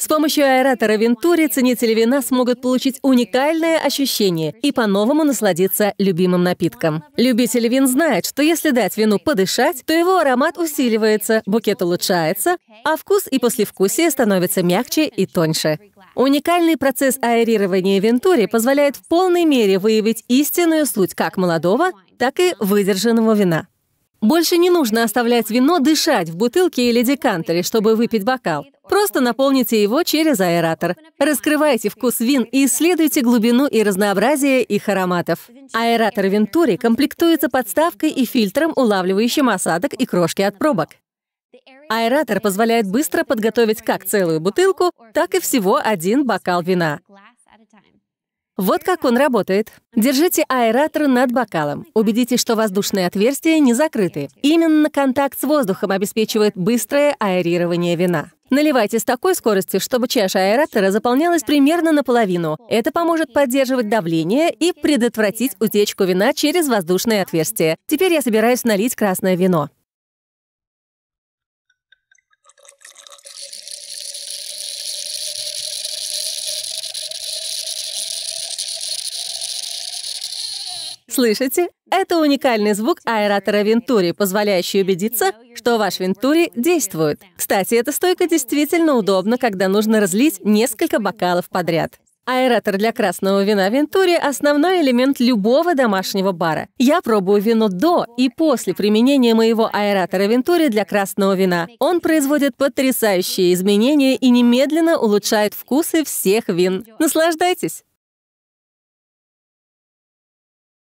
С помощью аэратора Вентури ценители вина смогут получить уникальное ощущение и по-новому насладиться любимым напитком. Любитель вин знает, что если дать вину подышать, то его аромат усиливается, букет улучшается, а вкус и послевкусие становятся мягче и тоньше. Уникальный процесс аэрирования Вентури позволяет в полной мере выявить истинную суть как молодого, так и выдержанного вина. Больше не нужно оставлять вино дышать в бутылке или декантере, чтобы выпить бокал. Просто наполните его через аэратор. Раскрывайте вкус вин и исследуйте глубину и разнообразие их ароматов. Аэратор Вентури комплектуется подставкой и фильтром, улавливающим осадок и крошки от пробок. Аэратор позволяет быстро подготовить как целую бутылку, так и всего один бокал вина. Вот как он работает. Держите аэратор над бокалом. Убедитесь, что воздушные отверстия не закрыты. Именно контакт с воздухом обеспечивает быстрое аэрирование вина. Наливайте с такой скоростью, чтобы чаша аэратора заполнялась примерно наполовину. Это поможет поддерживать давление и предотвратить утечку вина через воздушные отверстия. Теперь я собираюсь налить красное вино. Слышите? Это уникальный звук аэратора Вентури, позволяющий убедиться, что ваш Вентури действует. Кстати, эта стойка действительно удобна, когда нужно разлить несколько бокалов подряд. Аэратор для красного вина Вентури – основной элемент любого домашнего бара. Я пробую вино до и после применения моего аэратора Вентури для красного вина. Он производит потрясающие изменения и немедленно улучшает вкусы всех вин. Наслаждайтесь!